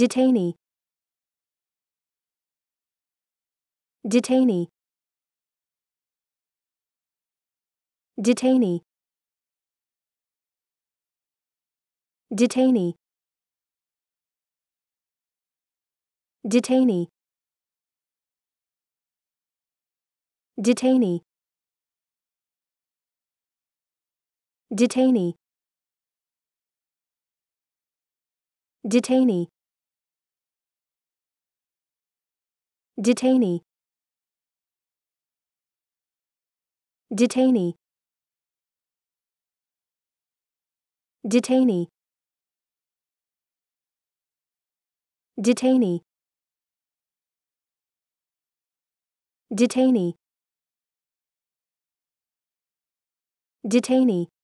Detainee. Detainee. Detainee. Detainee. Detainee. Detainee. Detainee. Detainee. detainee detainee detainee detainee detainee detainee